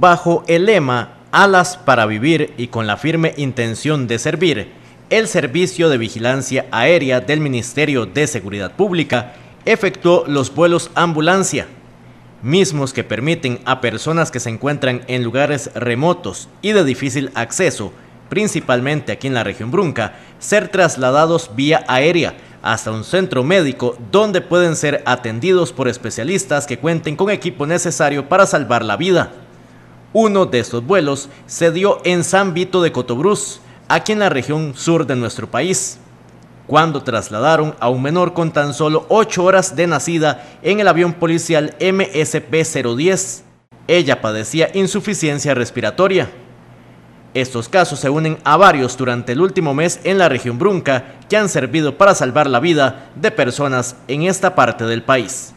bajo el lema Alas para vivir y con la firme intención de servir, el Servicio de Vigilancia Aérea del Ministerio de Seguridad Pública efectuó los vuelos ambulancia, mismos que permiten a personas que se encuentran en lugares remotos y de difícil acceso, principalmente aquí en la región Brunca, ser trasladados vía aérea hasta un centro médico donde pueden ser atendidos por especialistas que cuenten con equipo necesario para salvar la vida. Uno de estos vuelos se dio en San Vito de Cotobruz, aquí en la región sur de nuestro país, cuando trasladaron a un menor con tan solo 8 horas de nacida en el avión policial MSP-010. Ella padecía insuficiencia respiratoria. Estos casos se unen a varios durante el último mes en la región Brunca que han servido para salvar la vida de personas en esta parte del país.